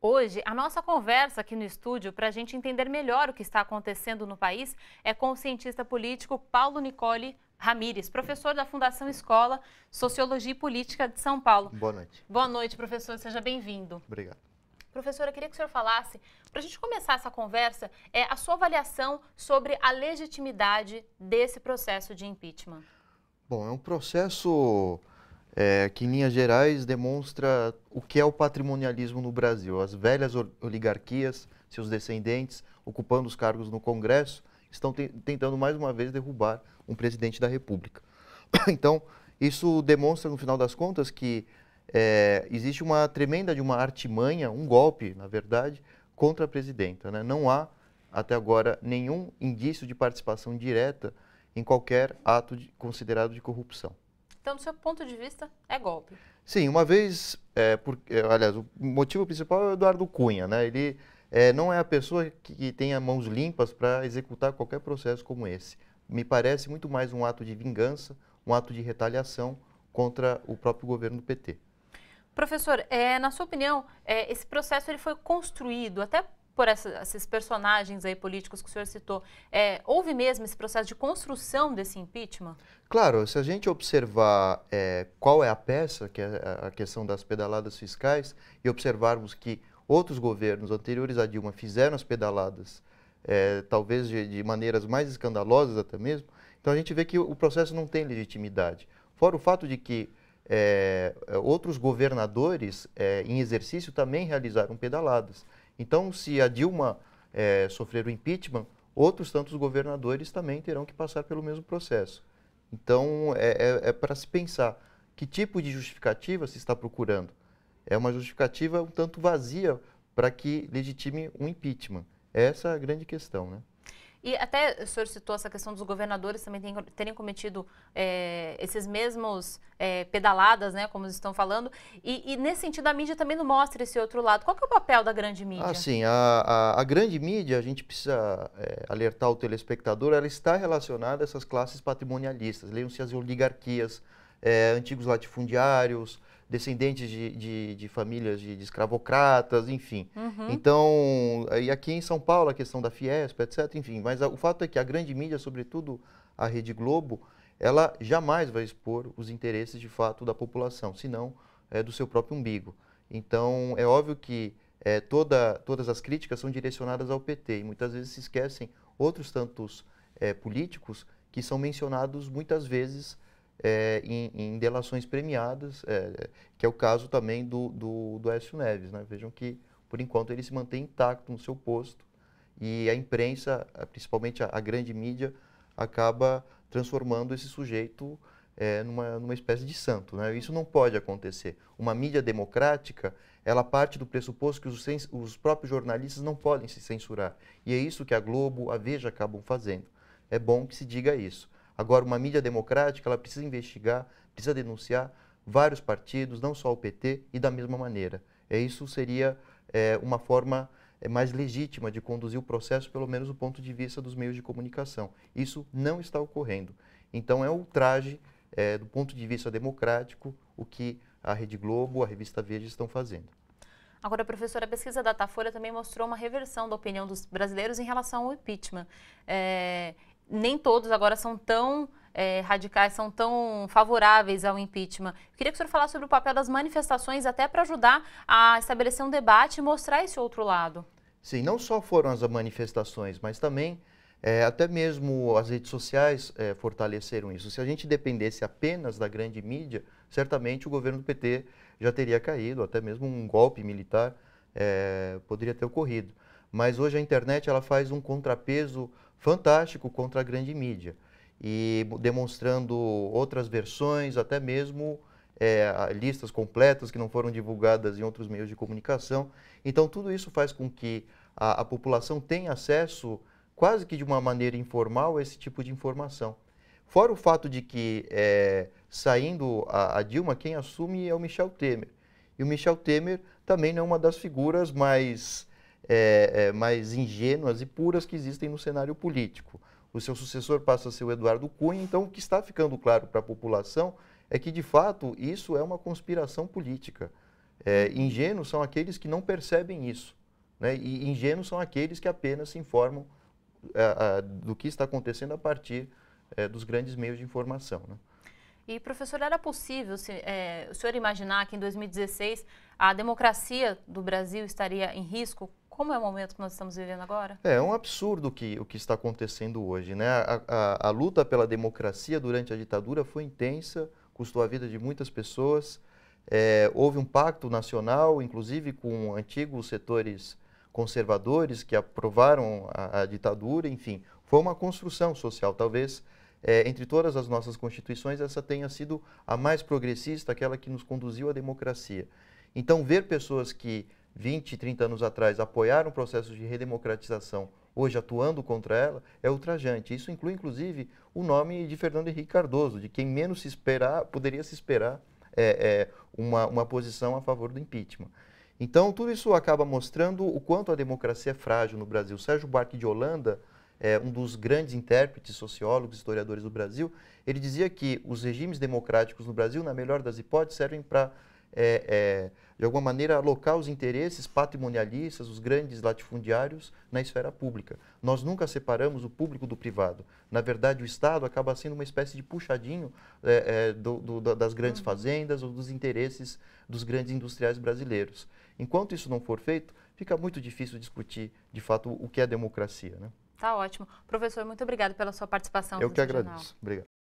Hoje, a nossa conversa aqui no estúdio, para a gente entender melhor o que está acontecendo no país, é com o cientista político Paulo Nicole Ramires, professor da Fundação Escola Sociologia e Política de São Paulo. Boa noite. Boa noite, professor. Seja bem-vindo. Obrigado. Professora, queria que o senhor falasse, para a gente começar essa conversa, é, a sua avaliação sobre a legitimidade desse processo de impeachment. Bom, é um processo é, que em linhas gerais demonstra o que é o patrimonialismo no Brasil. As velhas oligarquias, seus descendentes, ocupando os cargos no Congresso, estão te tentando mais uma vez derrubar um presidente da República. então, isso demonstra, no final das contas, que é, existe uma tremenda de uma artimanha, um golpe, na verdade, contra a presidenta. Né? Não há, até agora, nenhum indício de participação direta em qualquer ato de, considerado de corrupção. Então, do seu ponto de vista, é golpe. Sim, uma vez, é, por, é, aliás, o motivo principal é o Eduardo Cunha, né? Ele é, não é a pessoa que, que tenha mãos limpas para executar qualquer processo como esse. Me parece muito mais um ato de vingança, um ato de retaliação contra o próprio governo do PT. Professor, é, na sua opinião, é, esse processo ele foi construído até por essa, esses personagens aí políticos que o senhor citou, é, houve mesmo esse processo de construção desse impeachment? Claro, se a gente observar é, qual é a peça, que é a questão das pedaladas fiscais, e observarmos que outros governos anteriores a Dilma fizeram as pedaladas, é, talvez de, de maneiras mais escandalosas até mesmo, então a gente vê que o processo não tem legitimidade. Fora o fato de que é, é outros governadores é, em exercício também realizaram pedaladas. Então, se a Dilma é, sofrer o impeachment, outros tantos governadores também terão que passar pelo mesmo processo. Então, é, é, é para se pensar que tipo de justificativa se está procurando. É uma justificativa um tanto vazia para que legitime um impeachment. Essa é a grande questão, né? E até o senhor citou essa questão dos governadores também terem cometido é, esses mesmos é, pedaladas, né, como estão falando. E, e, nesse sentido, a mídia também não mostra esse outro lado. Qual é o papel da grande mídia? Ah, sim. A, a, a grande mídia, a gente precisa é, alertar o telespectador, ela está relacionada a essas classes patrimonialistas. Leiam-se as oligarquias, é, antigos latifundiários, descendentes de, de, de famílias de, de, escravocratas, enfim. Uhum. Então, eh, e aqui em São Paulo, a questão da Fiesp, etc., enfim. Mas a, o fato é que a grande mídia, sobretudo a Rede Globo, ela jamais vai expor os interesses de fato da população, senão é, eh, do seu próprio umbigo. Então, é óbvio que é, toda, todas as críticas são direcionadas ao PT e muitas vezes se esquecem outros tantos é, políticos que são mencionados muitas vezes é, em, em, delações premiadas, é, que é o caso também do, do, do Écio Neves. Né? Vejam que, por enquanto, ele se mantém intacto no seu posto e a imprensa, principalmente a, a grande mídia, acaba transformando esse sujeito é, numa, numa espécie de santo. Né? Isso não pode acontecer. Uma mídia democrática, ela parte do pressuposto que os, os próprios jornalistas não podem se censurar. E é isso que a Globo, a Veja acabam fazendo. É bom que se diga isso. Agora, uma mídia democrática, ela precisa investigar, precisa denunciar vários partidos, não só o PT, e da mesma maneira. É, isso seria é, uma forma é, mais legítima de conduzir o processo, pelo menos do ponto de vista dos meios de comunicação. Isso não está ocorrendo. Então, é ultraje, é, do ponto de vista democrático, o que a Rede Globo, a Revista Verde estão fazendo. Agora, professora, a pesquisa da Datafolha também mostrou uma reversão da opinião dos brasileiros em relação ao impeachment. É, nem todos agora são tão é, radicais, são tão favoráveis ao impeachment. Eu queria que o senhor falasse sobre o papel das manifestações, até para ajudar a estabelecer um debate e mostrar esse outro lado. Sim, não só foram as manifestações, mas também é, até mesmo as redes sociais é, fortaleceram isso. Se a gente dependesse apenas da grande mídia, certamente o governo do PT já teria caído, até mesmo um golpe militar é, poderia ter ocorrido. Mas hoje a internet ela faz um contrapeso fantástico contra a grande mídia e demonstrando outras versões, até mesmo é, listas completas que não foram divulgadas em outros meios de comunicação. Então, tudo isso faz com que a, a população tenha acesso, quase que de uma maneira informal, a esse tipo de informação. Fora o fato de que, é, saindo a, a, Dilma, quem assume é o Michel Temer. E o Michel Temer também não é uma das figuras mais é, é, mais ingênuas e puras que existem no cenário político. O seu sucessor passa a ser o Eduardo Cunha, então o que está ficando claro para a população é que, de fato, isso é uma conspiração política. É, ingênuos são aqueles que não percebem isso, né? e ingênuos são aqueles que apenas se informam a, é, é, do que está acontecendo a partir é, dos grandes meios de informação. Né? E, professor, era possível se, é, o senhor imaginar que em 2016 a democracia do Brasil estaria em risco como é o momento que nós estamos vivendo agora? É, é um absurdo que, o que está acontecendo hoje. Né? A, a, a luta pela democracia durante a ditadura foi intensa, custou a vida de muitas pessoas. É, houve um pacto nacional, inclusive com antigos setores conservadores que aprovaram a, a ditadura, enfim, foi uma construção social. Talvez é, entre todas as nossas constituições, essa tenha sido a mais progressista, aquela que nos conduziu à democracia. Então, ver pessoas que 20, 30 anos atrás apoiaram processos de redemocratização, hoje atuando contra ela, é ultrajante. Isso inclui, inclusive, o nome de Fernando Henrique Cardoso, de quem menos se esperar, poderia se esperar é, é, uma, uma posição a favor do impeachment. Então, tudo isso acaba mostrando o quanto a democracia é frágil no Brasil. Sérgio Buarque de Holanda, é, um dos grandes intérpretes, sociólogos, historiadores do Brasil, ele dizia que os regimes democráticos no Brasil, na melhor das hipóteses, servem para é, é, de alguma maneira, alocar os interesses patrimonialistas, os grandes latifundiários, na esfera pública. Nós nunca separamos o público do privado. Na verdade, o Estado acaba sendo uma espécie de puxadinho é, é do, do, das grandes uhum. fazendas ou dos interesses dos grandes industriais brasileiros. Enquanto isso não for feito, fica muito difícil discutir, de fato, o que é democracia. Né? Tá ótimo. Professor, muito obrigado pela sua participação. Eu que agradeço. Jornal. Obrigado.